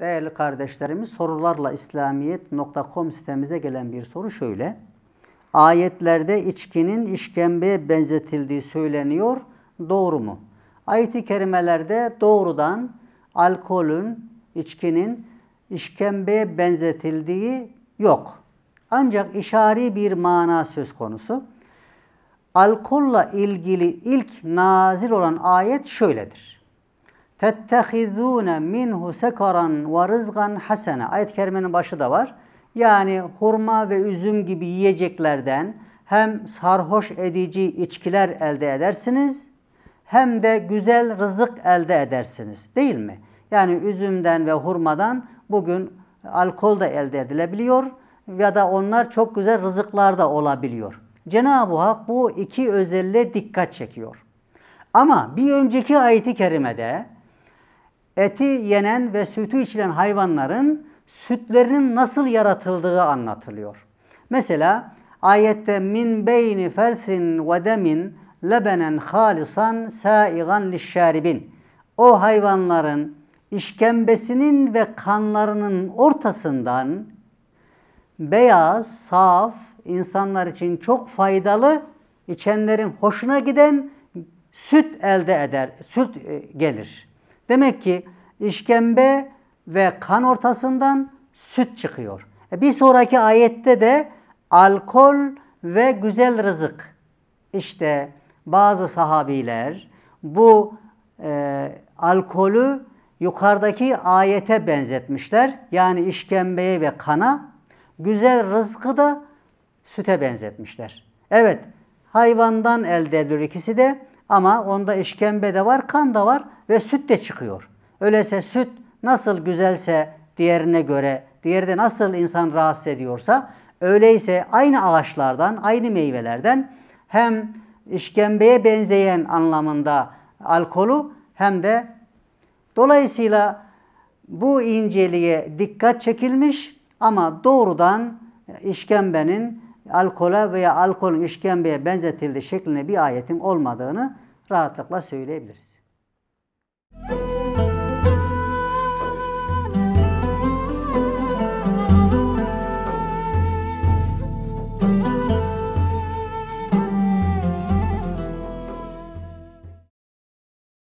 Değerli kardeşlerimiz sorularla İslamiyet.com sitemize gelen bir soru şöyle. Ayetlerde içkinin işkembeye benzetildiği söyleniyor. Doğru mu? Ayet-i kerimelerde doğrudan alkolün, içkinin işkembeye benzetildiği yok. Ancak işari bir mana söz konusu. Alkolla ilgili ilk nazil olan ayet şöyledir tettehizûne minhu sekaran ve rızgan hasene. Ayet-i kerimenin başı da var. Yani hurma ve üzüm gibi yiyeceklerden hem sarhoş edici içkiler elde edersiniz hem de güzel rızık elde edersiniz. Değil mi? Yani üzümden ve hurmadan bugün alkol da elde edilebiliyor ya da onlar çok güzel rızıklar da olabiliyor. Cenab-ı Hak bu iki özelliğe dikkat çekiyor. Ama bir önceki ayeti kerimede eti yenen ve sütü içilen hayvanların sütlerinin nasıl yaratıldığı anlatılıyor. Mesela ayette min beyni fersin ve demin lebenen halisan saigan lişşaribin. O hayvanların işkembesinin ve kanlarının ortasından beyaz, saf, insanlar için çok faydalı, içenlerin hoşuna giden süt elde eder, süt e, gelir. Demek ki işkembe ve kan ortasından süt çıkıyor. E, bir sonraki ayette de alkol ve güzel rızık. İşte bazı sahabiler bu e, alkolü yukarıdaki ayete benzetmişler. Yani işkembeye ve kana, güzel rızkı da süte benzetmişler. Evet, hayvandan elde edilir ikisi de. Ama onda işkembe de var, kan da var ve süt de çıkıyor. Öyleyse süt nasıl güzelse diğerine göre, diğerde nasıl insan rahatsız ediyorsa, öyleyse aynı ağaçlardan, aynı meyvelerden hem işkembeye benzeyen anlamında alkolü hem de dolayısıyla bu inceliğe dikkat çekilmiş ama doğrudan işkembenin alkola veya alkol işkembeye benzetildiği şeklinde bir ayetin olmadığını rahatlıkla söyleyebiliriz. Müzik